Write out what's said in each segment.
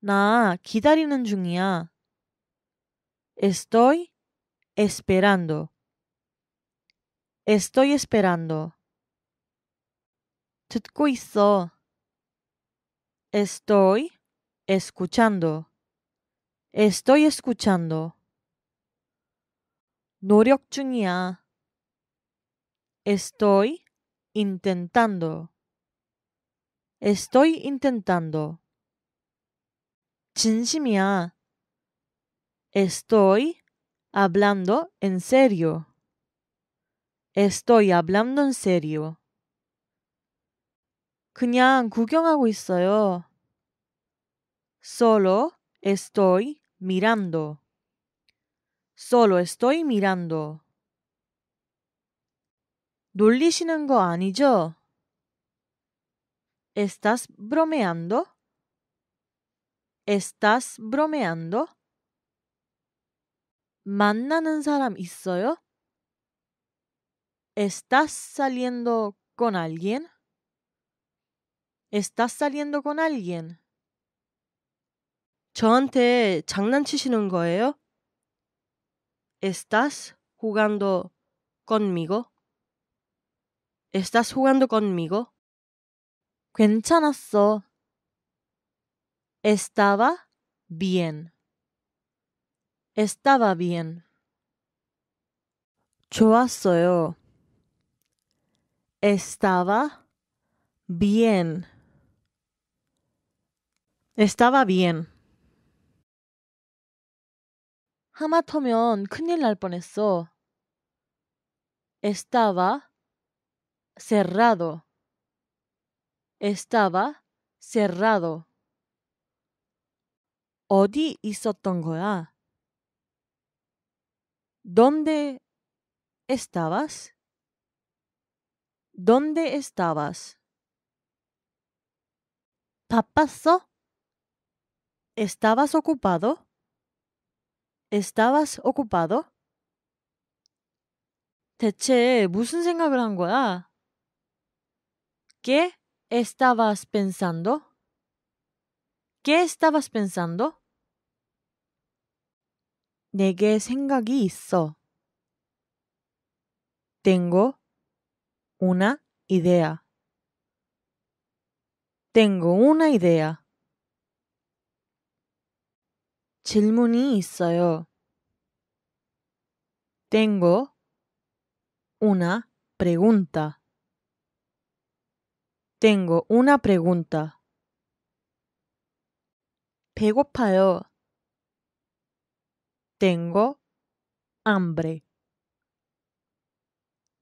나 기다리는 중이야. Estoy esperando. Estoy esperando. 듣고 있어. Estoy escuchando. Estoy escuchando. 노력 중이야. Estoy intentando. Estoy intentando. 진심이야. Estoy hablando en serio. Estoy hablando en serio. 그냥 구경하고 있어요. Solo estoy mirando. Solo estoy mirando. 놀리시는 거 아니죠? ¿Estás bromeando? ¿Estás bromeando? Mandan 사람 ¿Estás saliendo con alguien? ¿Estás saliendo con alguien? Chonte 장난치시는 거예요? ¿Estás jugando conmigo? ¿Estás jugando conmigo? 괜찮았어. Estaba bien. Estaba bien. 좋았어요. Estaba bien. Estaba bien. Estaba cerrado. Estaba cerrado. 어디 있었던 거야? ¿Dónde estabas? ¿Dónde estabas? 바빴어? ¿Estabas ocupado? ¿Estabas ocupado? 대체 무슨 생각을 한 거야? ¿Qué estabas pensando? ¿Qué estabas pensando? 생각이 Tengo una idea. Tengo una idea. Tengo una pregunta. Tengo una pregunta. 배고파요. Tengo hambre.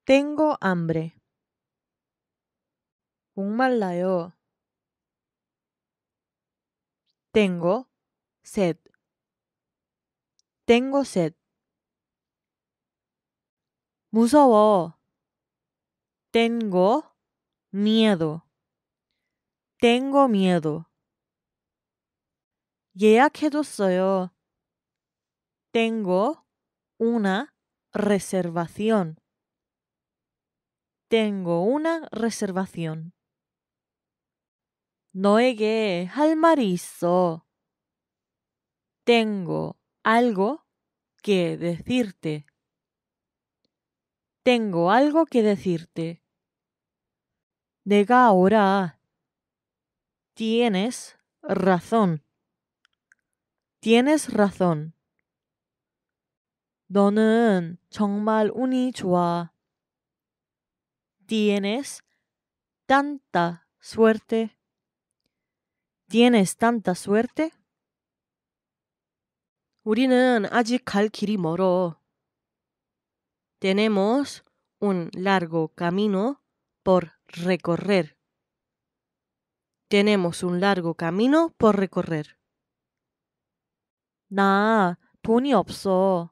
Tengo hambre. 목말라요. Tengo sed. Tengo sed. 무서워. Tengo miedo. Tengo miedo. 예약해뒀어요. Tengo una reservación. Tengo una reservación. No 할 말이 있어. Tengo algo que decirte. Tengo algo que decirte. 내가 ahora. Tienes razón. Tienes razón. 너는 정말 운이 Tienes tanta suerte. Tienes tanta suerte. 우리는 아직 갈 길이 Tenemos un largo camino por recorrer. Tenemos un largo camino por recorrer. 나 돈이 없어.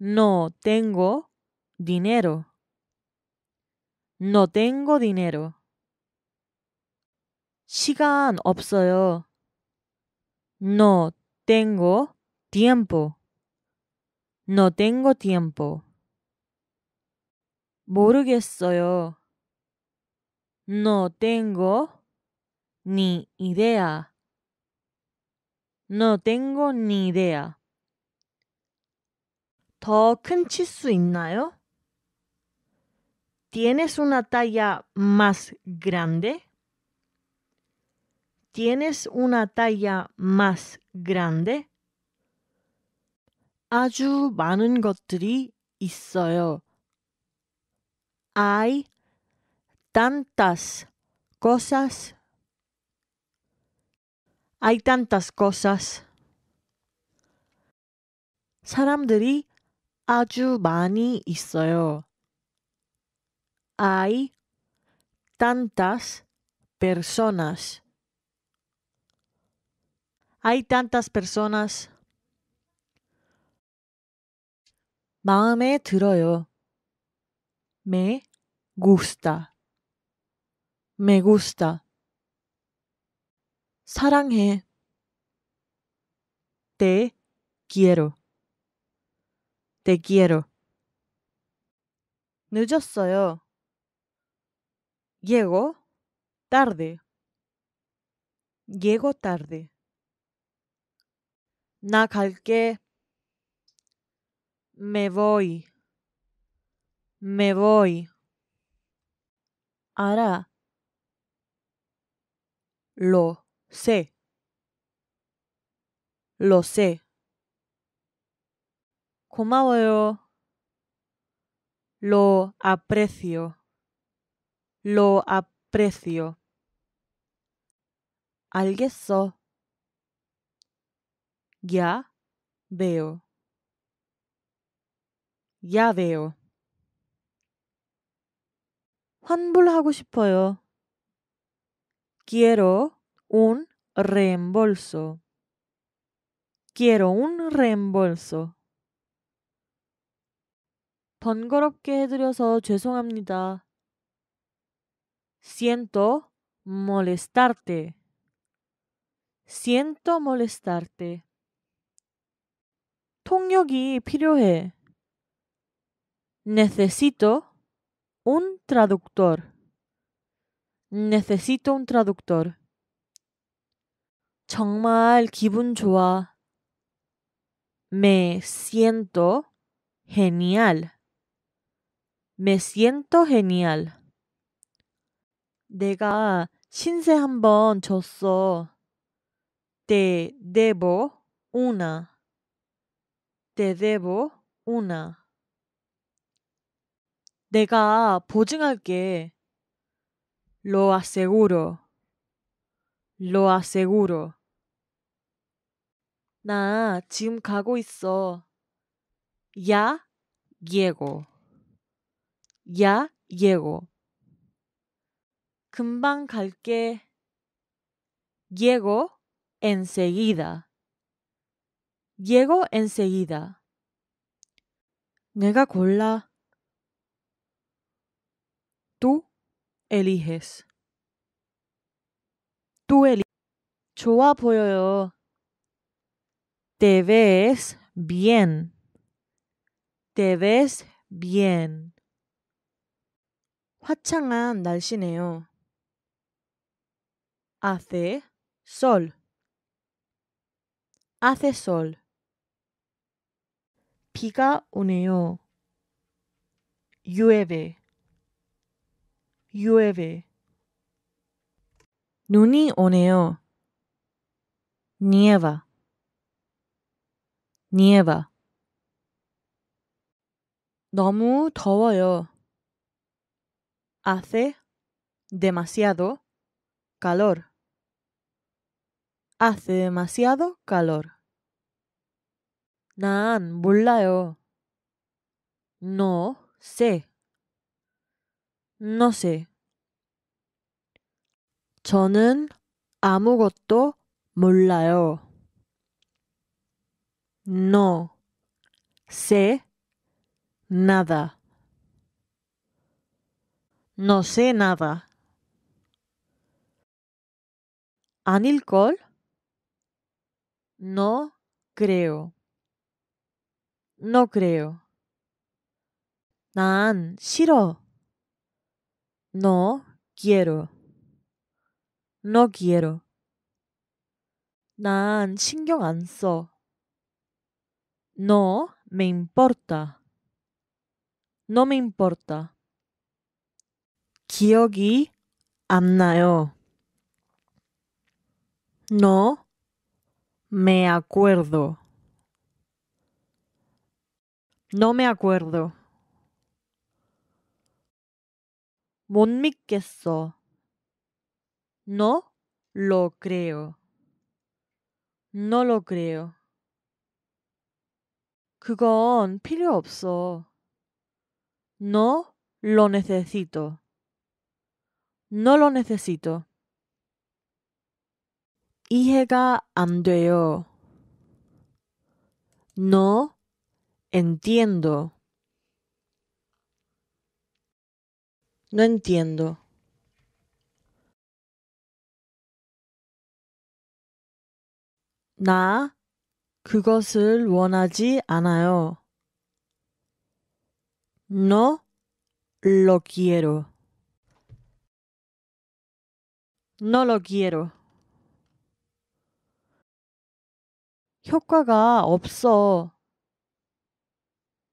No tengo dinero. No tengo dinero. 시간 없어요. No tengo tiempo. No tengo tiempo. 모르겠어요. No tengo ni idea. No tengo ni idea. 치수 ¿Tienes una talla más grande? ¿Tienes una talla más grande? 아주 많은 Hay tantas cosas hay tantas cosas. Hay tantas personas. Hay tantas personas. Me gusta. Me gusta. 사랑해. Te quiero. Te quiero. No yo Llego tarde. Llego tarde. 나 갈게. Me voy. Me voy. Hará. Lo. sé, lo sé. 고마워요. Lo aprecio. Lo aprecio. 알겠어. Ya veo. Ya veo. 환불하고 싶어요. Quiero un reembolso. Quiero un reembolso. 번거롭게 해드려서 죄송합니다. Siento molestarte. Siento molestarte. 통역이 필요해. Necesito un traductor. Necesito un traductor. 정말 기분 좋아. Me siento genial. Me siento genial. 내가 신세 한번 졌어. Te debo una. Te debo una. 내가 보증할게. Lo aseguro. Lo aseguro. 나 지금 가고 있어. 야, 예고. 야, 예고. 금방 갈게. Llego enseguida. Llego enseguida. 내가 골라. Tú eliges. Tú eliges. 좋아 보여요. Te ves bien. Te ves bien. 화창한 날씨네요. Hace sol. Hace sol. 비가 오네요. llueve. llueve. Nuni 오네요. nieva nieva. 너무 더워요. Hace demasiado calor. Hace demasiado calor. NAN 몰라요. No sé. No sé. 저는 아무것도 몰라요. No sé nada. No sé nada. ¿Anilcol? No creo. No creo. ¡Nan! ¡Siro! 싫어. No quiero. No quiero. Nan 신경 안 no me importa. No me importa. Kyogi 안 No me acuerdo. No me acuerdo. 못 믿겠어. No lo creo. No lo creo. 그건 필요 없어. No lo necesito. No lo necesito. 이해가 안 돼요. No entiendo. No entiendo. Na. 그것을 원하지 않아요. No lo quiero. No lo quiero. 효과가 없어.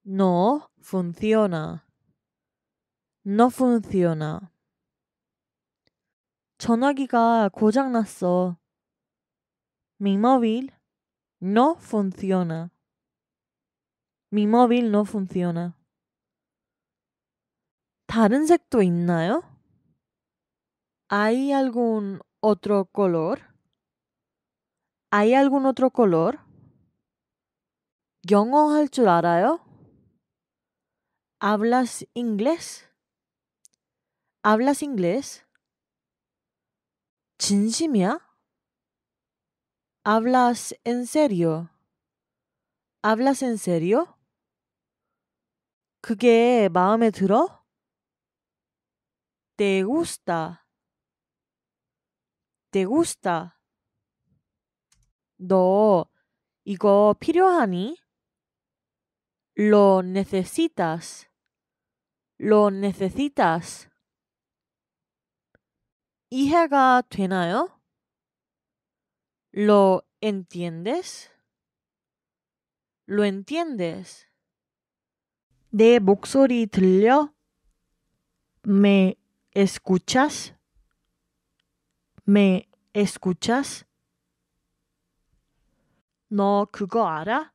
No funciona. No funciona. 전화기가 고장났어. Mi móvil No funciona. Mi móvil no funciona. 다른 ¿Hay algún otro color? ¿Hay algún otro color? 영어 al 줄 알아요? ¿Hablas inglés? ¿Hablas inglés? 진심이야? ¿Hablas en serio? ¿Hablas en serio? 그게 마음에 들어? ¿Te gusta? ¿Te gusta? Y 이거 필요하니? ¿Lo necesitas? ¿Lo necesitas? 이해가 되나요? ¿Lo entiendes? ¿Lo entiendes? De 목소리 들려? ¿Me escuchas? ¿Me escuchas? ¿No 그거 알아?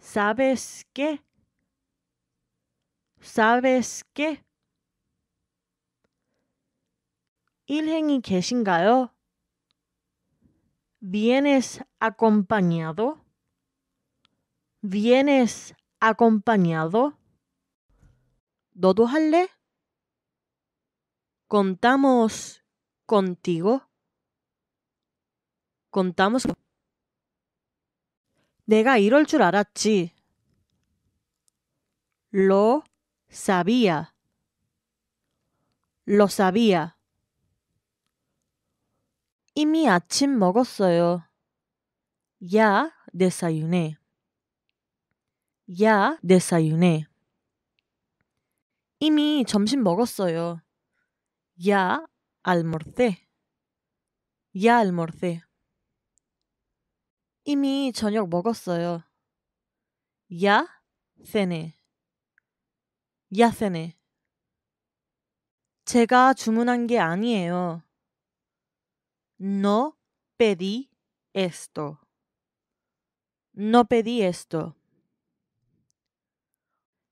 ¿Sabes qué? ¿Sabes qué? y 계신가요? ¿Vienes acompañado? ¿Vienes acompañado? ¿Doduhalle? ¿Contamos contigo? ¿Contamos? contigo. 이럴 줄 알았지. Lo sabía. Lo sabía. 이미 아침 먹었어요. Ya desayuné. Ya desayuné. 이미 점심 먹었어요. Ya almorcé. Ya almorcé. 이미 저녁 먹었어요. Ya cené. Ya cené. 제가 주문한 게 아니에요. No pedí esto. No pedí esto.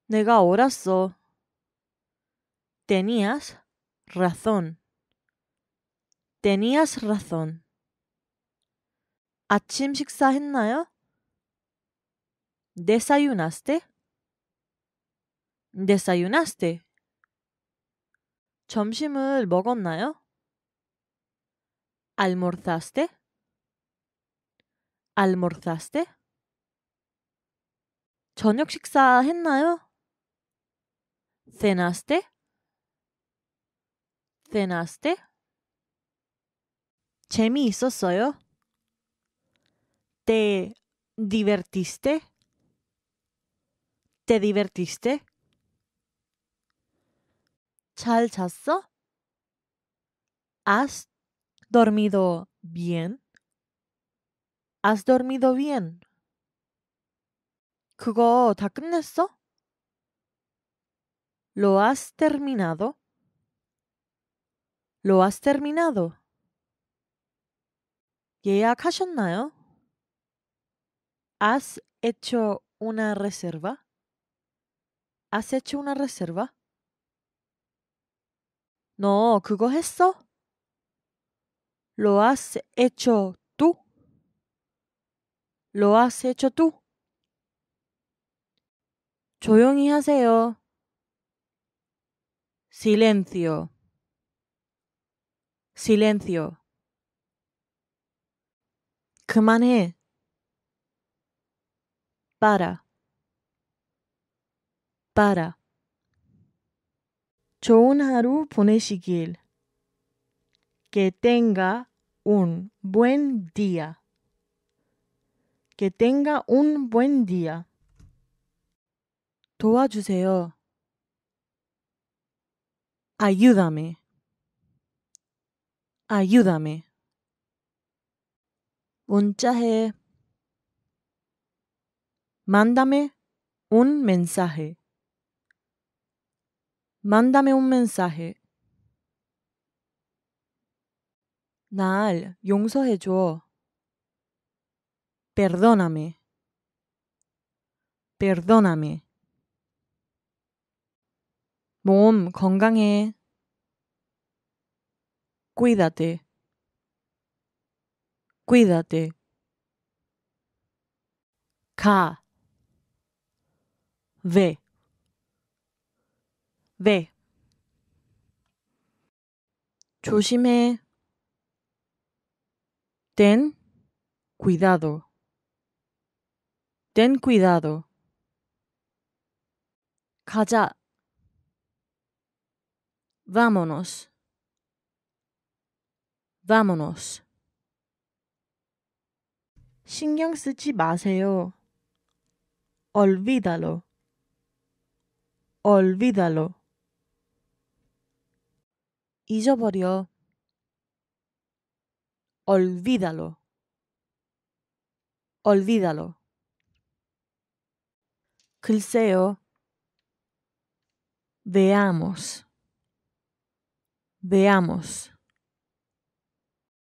내가 옳았어. Tenías razón. Tenías razón. 아침 식사했나요? ¿Desayunaste? ¿Desayunaste? 점심을 먹었나요? ¿Almorzaste? ¿Almorzaste? cenaste ¿Cenaste? ¿Cenaste? soy ¿Te divertiste? ¿Te divertiste? ¿Dormiste? ¿Has dormido bien? ¿Has dormido bien? 그거 다 ¿Lo has terminado? ¿Lo has terminado? 예약하셨나요? ¿Has hecho una reserva? ¿Has hecho una reserva? No, 그거 했어? ¿Lo has hecho tú? ¿Lo has hecho tú? 조용히 하세요. Silencio. Silencio. 그만해. Para. Para. 좋은 pone 보내시길. Que tenga un buen día. Que tenga un buen día. 도와주세요. Ayúdame. Ayúdame. chaje. Mándame un mensaje. Mándame un mensaje. 날 용서해줘. Perdóname. Perdóname. 몸 건강해. Cuídate. Cuídate. 가. 왜. 왜. 조심해. Ten cuidado. Ten cuidado. 가자. Vámonos. Vámonos. 신경 쓰지 마세요. Olvídalo. Olvídalo. 잊어버려. Olvídalo. Olvídalo. Cruceo. Veamos. Veamos.